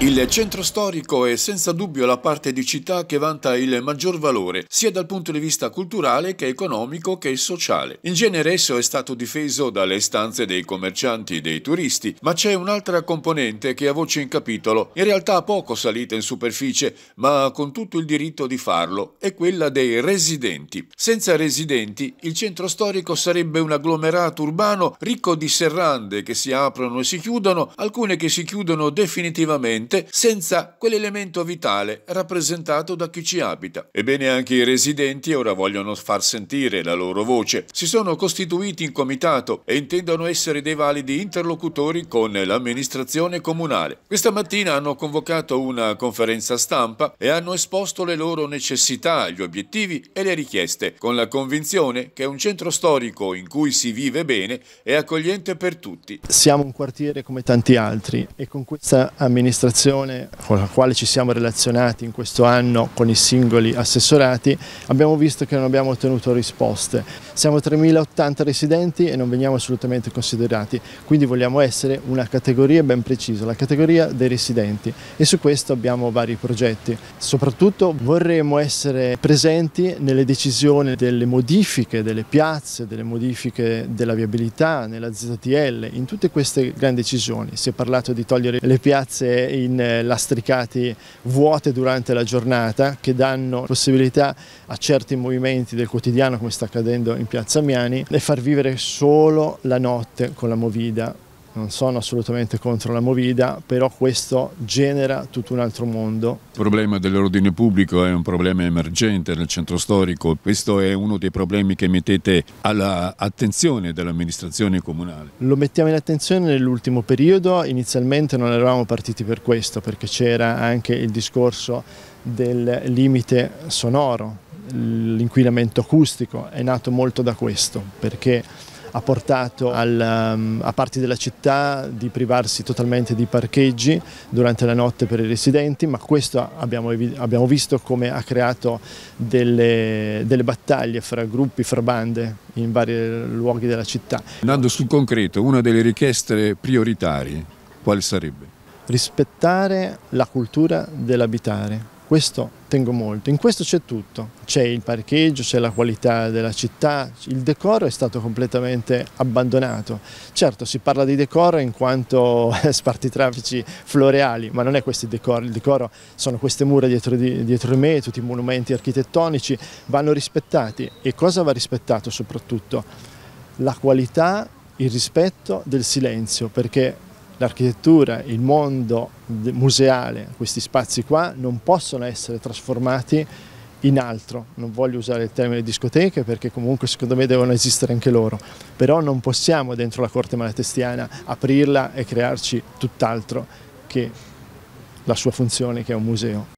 Il centro storico è senza dubbio la parte di città che vanta il maggior valore, sia dal punto di vista culturale che economico che sociale. In genere esso è stato difeso dalle stanze dei commercianti, e dei turisti, ma c'è un'altra componente che a voce in capitolo, in realtà poco salita in superficie, ma con tutto il diritto di farlo, è quella dei residenti. Senza residenti il centro storico sarebbe un agglomerato urbano ricco di serrande che si aprono e si chiudono, alcune che si chiudono definitivamente ambiente senza quell'elemento vitale rappresentato da chi ci abita. Ebbene anche i residenti ora vogliono far sentire la loro voce, si sono costituiti in comitato e intendono essere dei validi interlocutori con l'amministrazione comunale. Questa mattina hanno convocato una conferenza stampa e hanno esposto le loro necessità, gli obiettivi e le richieste, con la convinzione che un centro storico in cui si vive bene è accogliente per tutti. Siamo un quartiere come tanti altri e con questa amministrazione amministrazione con la quale ci siamo relazionati in questo anno con i singoli assessorati abbiamo visto che non abbiamo ottenuto risposte. Siamo 3.080 residenti e non veniamo assolutamente considerati, quindi vogliamo essere una categoria ben precisa, la categoria dei residenti e su questo abbiamo vari progetti. Soprattutto vorremmo essere presenti nelle decisioni delle modifiche delle piazze, delle modifiche della viabilità, nella ZTL, in tutte queste grandi decisioni. Si è parlato di togliere le piazze e i in eh, lastricate vuote durante la giornata che danno possibilità a certi movimenti del quotidiano come sta accadendo in piazza Miani e far vivere solo la notte con la movida non sono assolutamente contro la movida, però questo genera tutto un altro mondo. Il problema dell'ordine pubblico è un problema emergente nel centro storico, questo è uno dei problemi che mettete all'attenzione dell'amministrazione comunale. Lo mettiamo in attenzione nell'ultimo periodo, inizialmente non eravamo partiti per questo, perché c'era anche il discorso del limite sonoro, l'inquinamento acustico, è nato molto da questo, perché ha portato al, um, a parti della città di privarsi totalmente di parcheggi durante la notte per i residenti, ma questo abbiamo, abbiamo visto come ha creato delle, delle battaglie fra gruppi, fra bande in vari luoghi della città. Andando sul concreto, una delle richieste prioritarie quale sarebbe? Rispettare la cultura dell'abitare questo tengo molto, in questo c'è tutto, c'è il parcheggio, c'è la qualità della città, il decoro è stato completamente abbandonato. Certo si parla di decoro in quanto spartitraffici floreali, ma non è questo il decoro, il decoro sono queste mura dietro, di, dietro me, tutti i monumenti architettonici, vanno rispettati e cosa va rispettato soprattutto? La qualità, il rispetto del silenzio, perché l'architettura, il mondo museale, questi spazi qua non possono essere trasformati in altro, non voglio usare il termine discoteche perché comunque secondo me devono esistere anche loro, però non possiamo dentro la corte malatestiana aprirla e crearci tutt'altro che la sua funzione che è un museo.